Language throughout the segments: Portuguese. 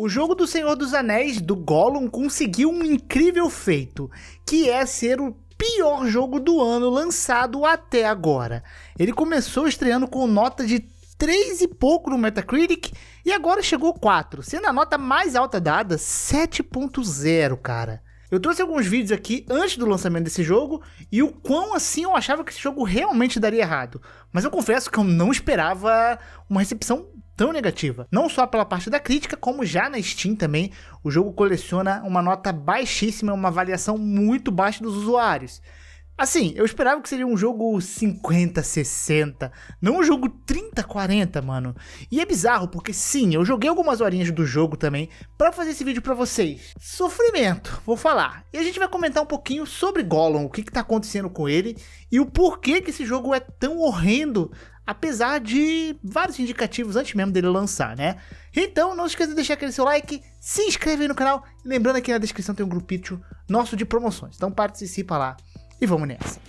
O jogo do Senhor dos Anéis do Gollum conseguiu um incrível feito, que é ser o pior jogo do ano lançado até agora. Ele começou estreando com nota de 3 e pouco no Metacritic e agora chegou 4, sendo a nota mais alta dada 7.0, cara. Eu trouxe alguns vídeos aqui antes do lançamento desse jogo e o quão assim eu achava que esse jogo realmente daria errado. Mas eu confesso que eu não esperava uma recepção tão negativa. Não só pela parte da crítica, como já na Steam também, o jogo coleciona uma nota baixíssima, uma avaliação muito baixa dos usuários. Assim, eu esperava que seria um jogo 50, 60, não um jogo 30, 40, mano. E é bizarro, porque sim, eu joguei algumas horinhas do jogo também para fazer esse vídeo para vocês. Sofrimento, vou falar. E a gente vai comentar um pouquinho sobre Gollum, o que, que tá acontecendo com ele e o porquê que esse jogo é tão horrendo apesar de vários indicativos antes mesmo dele lançar, né? Então não esqueça de deixar aquele seu like, se inscreve aí no canal, lembrando aqui na descrição tem um grupito nosso de promoções, então participa lá e vamos nessa.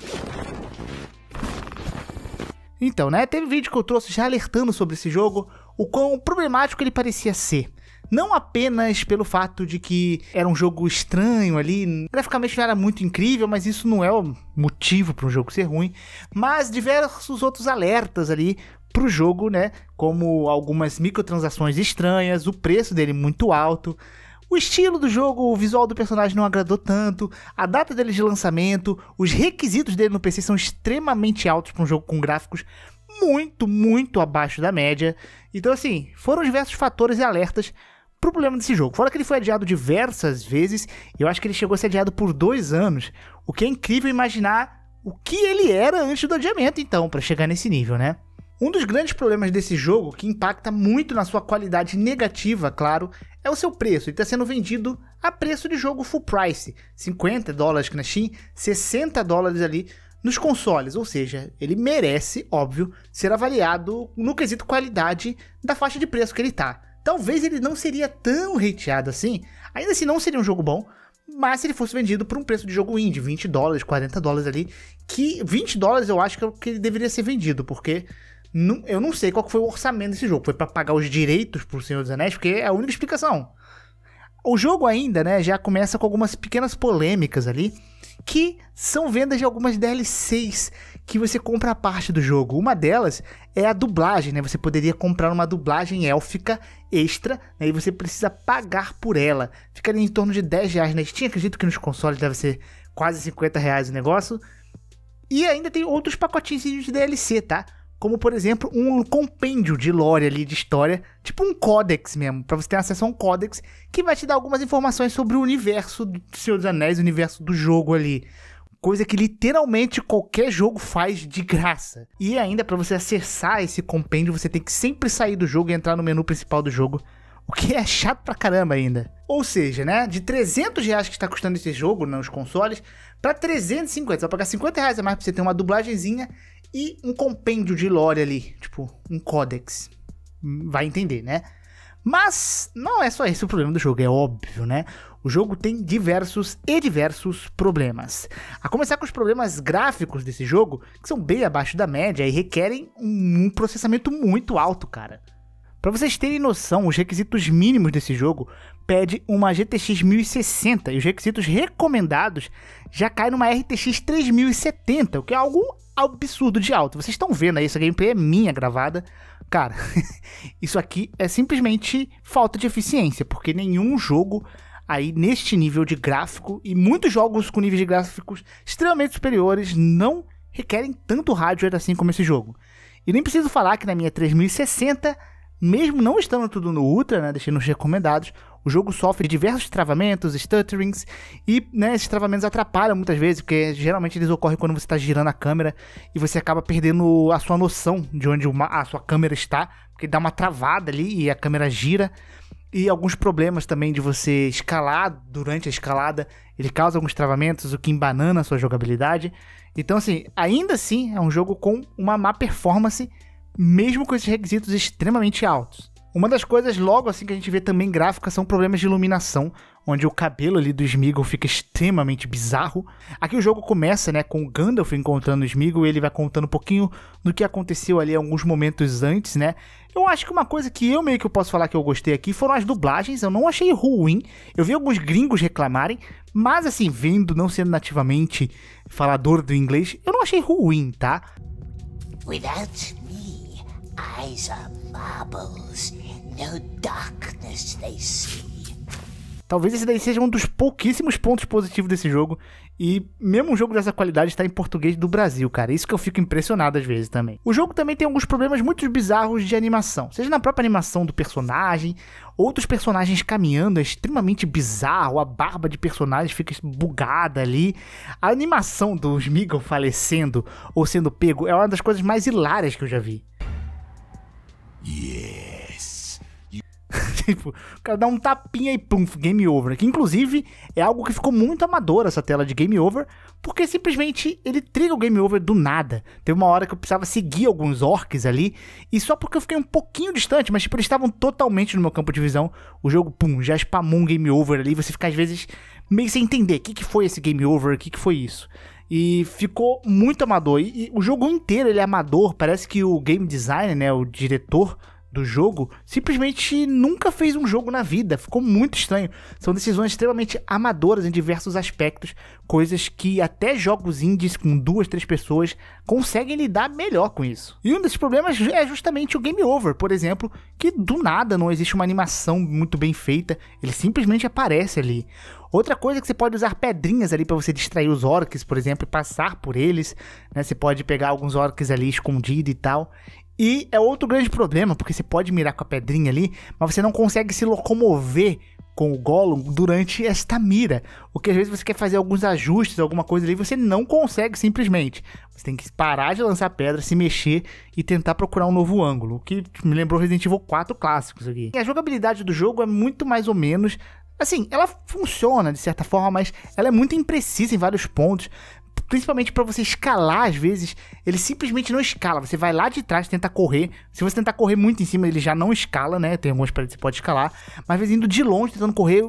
Então, né, teve vídeo que eu trouxe já alertando sobre esse jogo, o quão problemático ele parecia ser. Não apenas pelo fato de que era um jogo estranho ali, graficamente não era muito incrível, mas isso não é o motivo para um jogo ser ruim, mas diversos outros alertas ali para o jogo, né? Como algumas microtransações estranhas, o preço dele muito alto. O estilo do jogo, o visual do personagem não agradou tanto, a data dele de lançamento, os requisitos dele no PC são extremamente altos para um jogo com gráficos muito, muito abaixo da média. Então, assim, foram diversos fatores e alertas problema desse jogo. Fora que ele foi adiado diversas vezes, eu acho que ele chegou a ser adiado por dois anos, o que é incrível imaginar o que ele era antes do adiamento, então, para chegar nesse nível, né? Um dos grandes problemas desse jogo, que impacta muito na sua qualidade negativa, claro, é o seu preço. Ele está sendo vendido a preço de jogo full price, 50 dólares na Steam, 60 dólares ali nos consoles, ou seja, ele merece, óbvio, ser avaliado no quesito qualidade da faixa de preço que ele está talvez ele não seria tão hateado assim. Ainda assim, não seria um jogo bom, mas se ele fosse vendido por um preço de jogo indie, 20 dólares, 40 dólares ali, que 20 dólares eu acho que é o que ele deveria ser vendido, porque não, eu não sei qual foi o orçamento desse jogo. Foi para pagar os direitos pro Senhor dos Anéis, porque é a única explicação. O jogo ainda, né, já começa com algumas pequenas polêmicas ali, que são vendas de algumas DLCs que você compra a parte do jogo. Uma delas é a dublagem, né? Você poderia comprar uma dublagem élfica extra, né? E você precisa pagar por ela. Ficaria em torno de 10 reais na né? Steam, acredito que nos consoles deve ser quase 50 reais o negócio. E ainda tem outros pacotinhos de DLC, tá? Como, por exemplo, um compêndio de lore ali, de história, tipo um códex mesmo, para você ter acesso a um códex que vai te dar algumas informações sobre o universo do Senhor dos Anéis, o universo do jogo ali coisa que literalmente qualquer jogo faz de graça. E ainda para você acessar esse compêndio, você tem que sempre sair do jogo e entrar no menu principal do jogo, o que é chato pra caramba ainda. Ou seja, né, de 300 reais que está custando esse jogo nos consoles, para 350, você vai pagar 50 reais a mais pra você ter uma dublagenzinha e um compêndio de lore ali, tipo, um codex. Hum, vai entender, né? Mas não é só esse o problema do jogo, é óbvio, né? o jogo tem diversos e diversos problemas. A começar com os problemas gráficos desse jogo, que são bem abaixo da média e requerem um processamento muito alto, cara. Para vocês terem noção, os requisitos mínimos desse jogo pede uma GTX 1060 e os requisitos recomendados já caem numa RTX 3070, o que é algo absurdo de alto. Vocês estão vendo aí, essa gameplay é minha gravada. Cara, isso aqui é simplesmente falta de eficiência, porque nenhum jogo aí neste nível de gráfico e muitos jogos com níveis de gráficos extremamente superiores não requerem tanto hardware assim como esse jogo. E nem preciso falar que na minha 3060, mesmo não estando tudo no Ultra, né, deixei nos recomendados, o jogo sofre diversos travamentos, stutterings, e né, esses travamentos atrapalham muitas vezes, porque geralmente eles ocorrem quando você está girando a câmera e você acaba perdendo a sua noção de onde uma, a sua câmera está, porque dá uma travada ali e a câmera gira e alguns problemas também de você escalar durante a escalada. Ele causa alguns travamentos, o que embanana a sua jogabilidade. Então, assim, ainda assim é um jogo com uma má performance, mesmo com esses requisitos extremamente altos. Uma das coisas logo assim que a gente vê também gráfica são problemas de iluminação, onde o cabelo ali do Smeagol fica extremamente bizarro. Aqui o jogo começa, né, com o Gandalf encontrando o Smeagol e ele vai contando um pouquinho do que aconteceu ali alguns momentos antes, né? Eu acho que uma coisa que eu meio que posso falar que eu gostei aqui foram as dublagens, eu não achei ruim. Eu vi alguns gringos reclamarem, mas assim, vendo, não sendo nativamente falador do inglês, eu não achei ruim, tá? Without Eyes are no darkness they see. Talvez esse daí seja um dos pouquíssimos pontos positivos desse jogo. E mesmo um jogo dessa qualidade está em português do Brasil, cara. Isso que eu fico impressionado às vezes também. O jogo também tem alguns problemas muito bizarros de animação. Seja na própria animação do personagem, outros personagens caminhando é extremamente bizarro, a barba de personagens fica bugada ali. A animação do Smeagol falecendo ou sendo pego é uma das coisas mais hilárias que eu já vi. tipo, o cara dá um tapinha e pum, game over. Que inclusive é algo que ficou muito amador essa tela de game over, porque simplesmente ele triga o game over do nada. Teve uma hora que eu precisava seguir alguns orcs ali, e só porque eu fiquei um pouquinho distante, mas tipo, eles estavam totalmente no meu campo de visão, o jogo, pum, já spamou um game over ali, você fica às vezes meio sem entender o que, que foi esse game over, o que, que foi isso. E ficou muito amador. E, e o jogo inteiro ele é amador. Parece que o game designer, né, o diretor do jogo simplesmente nunca fez um jogo na vida. Ficou muito estranho. São decisões extremamente amadoras em diversos aspectos, coisas que até jogos indies com duas, três pessoas conseguem lidar melhor com isso. E um desses problemas é justamente o Game Over, por exemplo, que do nada não existe uma animação muito bem feita, ele simplesmente aparece ali. Outra coisa é que você pode usar pedrinhas ali para você distrair os orcs, por exemplo, e passar por eles. Né? Você pode pegar alguns orcs ali escondido e tal. E é outro grande problema, porque você pode mirar com a pedrinha ali, mas você não consegue se locomover com o Gollum durante esta mira. O que às vezes você quer fazer alguns ajustes, alguma coisa ali, você não consegue simplesmente. Você tem que parar de lançar pedra, se mexer e tentar procurar um novo ângulo. O que me lembrou Resident Evil 4 clássicos aqui. E a jogabilidade do jogo é muito mais ou menos. Assim, ela funciona de certa forma, mas ela é muito imprecisa em vários pontos principalmente para você escalar, às vezes, ele simplesmente não escala. Você vai lá de trás, tenta correr. Se você tentar correr muito em cima, ele já não escala, né? Tem algumas paredes que você pode escalar. Mas às vezes indo de longe, tentando correr,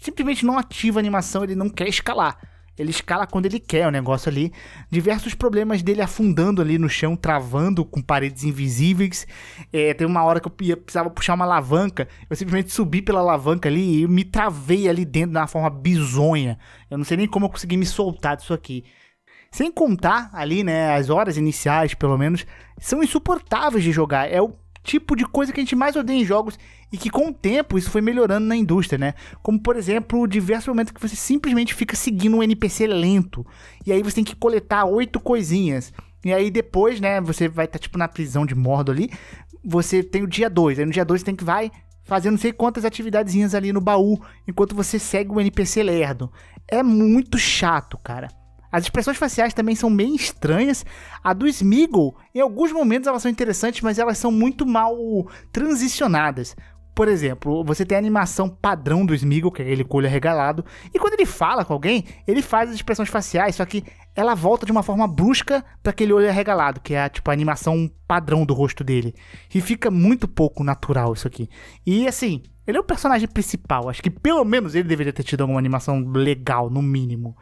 simplesmente não ativa a animação, ele não quer escalar. Ele escala quando ele quer o é negócio ali. Diversos problemas dele afundando ali no chão, travando com paredes invisíveis. É, tem uma hora que eu ia, precisava puxar uma alavanca. Eu simplesmente subi pela alavanca ali e me travei ali dentro de uma forma bizonha. Eu não sei nem como eu consegui me soltar disso aqui. Sem contar ali, né, as horas iniciais, pelo menos, são insuportáveis de jogar. É o tipo de coisa que a gente mais odeia em jogos e que com o tempo isso foi melhorando na indústria, né? Como por exemplo, diversos momentos que você simplesmente fica seguindo um NPC lento e aí você tem que coletar oito coisinhas. E aí depois, né, você vai estar tá, tipo na prisão de Mordo ali, você tem o dia 2, aí no dia 2 tem que vai fazer não sei quantas atividadezinhas ali no baú enquanto você segue o NPC lerdo. É muito chato, cara. As expressões faciais também são bem estranhas. A do Smeagol, em alguns momentos elas são interessantes, mas elas são muito mal transicionadas. Por exemplo, você tem a animação padrão do Smeagol, que é aquele colho arregalado, e quando ele fala com alguém, ele faz as expressões faciais, só que ela volta de uma forma brusca para aquele olho arregalado, que é tipo, a animação padrão do rosto dele. E fica muito pouco natural isso aqui. E assim, ele é o personagem principal. Acho que pelo menos ele deveria ter tido alguma animação legal, no mínimo.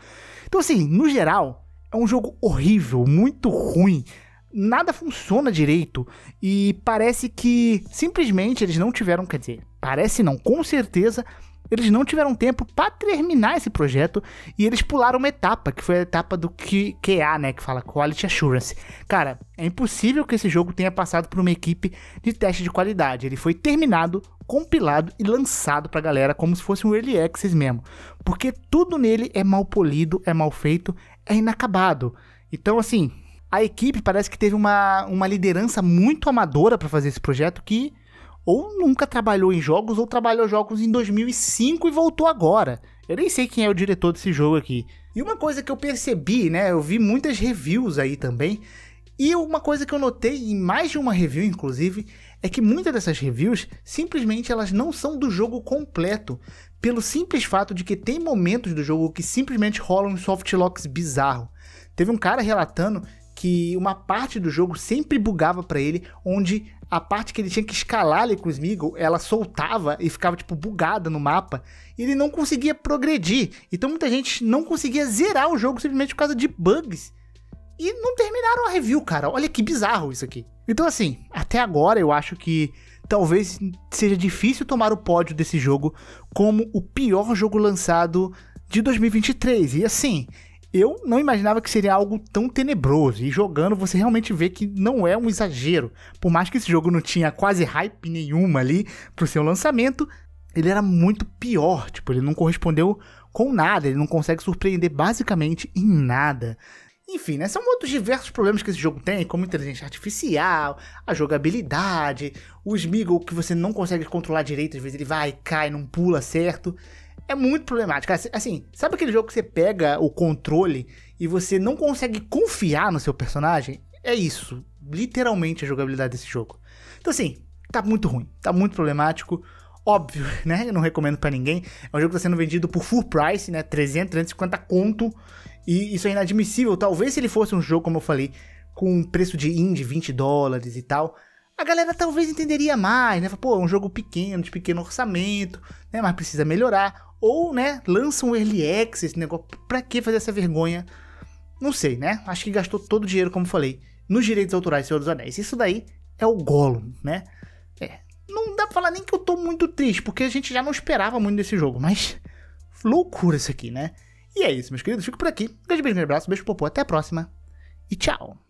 Então, assim, no geral, é um jogo horrível, muito ruim. Nada funciona direito. E parece que simplesmente eles não tiveram. Quer dizer, parece não, com certeza eles não tiveram tempo para terminar esse projeto e eles pularam uma etapa, que foi a etapa do QA, né, que fala Quality Assurance. Cara, é impossível que esse jogo tenha passado por uma equipe de teste de qualidade. Ele foi terminado, compilado e lançado pra galera como se fosse um early access mesmo, porque tudo nele é mal polido, é mal feito, é inacabado. Então, assim, a equipe parece que teve uma, uma liderança muito amadora para fazer esse projeto que ou nunca trabalhou em jogos, ou trabalhou jogos em 2005 e voltou agora. Eu nem sei quem é o diretor desse jogo aqui. E uma coisa que eu percebi, né? Eu vi muitas reviews aí também. E uma coisa que eu notei em mais de uma review, inclusive, é que muitas dessas reviews simplesmente elas não são do jogo completo, pelo simples fato de que tem momentos do jogo que simplesmente rolam um soft locks bizarro. Teve um cara relatando que uma parte do jogo sempre bugava para ele, onde a parte que ele tinha que escalar ali com o Smeagol, ela soltava e ficava, tipo, bugada no mapa, e ele não conseguia progredir. Então muita gente não conseguia zerar o jogo simplesmente por causa de bugs. E não terminaram a review, cara. Olha que bizarro isso aqui. Então, assim, até agora eu acho que talvez seja difícil tomar o pódio desse jogo como o pior jogo lançado de 2023. E assim, eu não imaginava que seria algo tão tenebroso. E jogando, você realmente vê que não é um exagero. Por mais que esse jogo não tinha quase hype nenhuma ali pro seu lançamento, ele era muito pior. Tipo, ele não correspondeu com nada. Ele não consegue surpreender basicamente em nada. Enfim, né? São outros diversos problemas que esse jogo tem, como inteligência artificial, a jogabilidade, o Smeagol que você não consegue controlar direito, às vezes ele vai, cai, não pula certo é muito problemático. Assim, sabe aquele jogo que você pega o controle e você não consegue confiar no seu personagem? É isso, literalmente a jogabilidade desse jogo. Então assim, tá muito ruim, tá muito problemático. Óbvio, né? Eu não recomendo para ninguém. É um jogo que tá sendo vendido por full price, né? 300, 350 conto. E isso é inadmissível. Talvez se ele fosse um jogo, como eu falei, com um preço de indie, 20 dólares e tal a galera talvez entenderia mais, né? Pô, é um jogo pequeno, de pequeno orçamento, né? Mas precisa melhorar. Ou, né, lança um early access, esse negócio. Pra que fazer essa vergonha? Não sei, né? Acho que gastou todo o dinheiro, como falei, nos direitos autorais Senhor dos Anéis. Isso daí é o Gollum, né? É. Não dá pra falar nem que eu tô muito triste, porque a gente já não esperava muito desse jogo, mas. Loucura isso aqui, né? E é isso, meus queridos. Fico por aqui. Um grande beijo, um abraço, beijo, popô. Até a próxima. E tchau.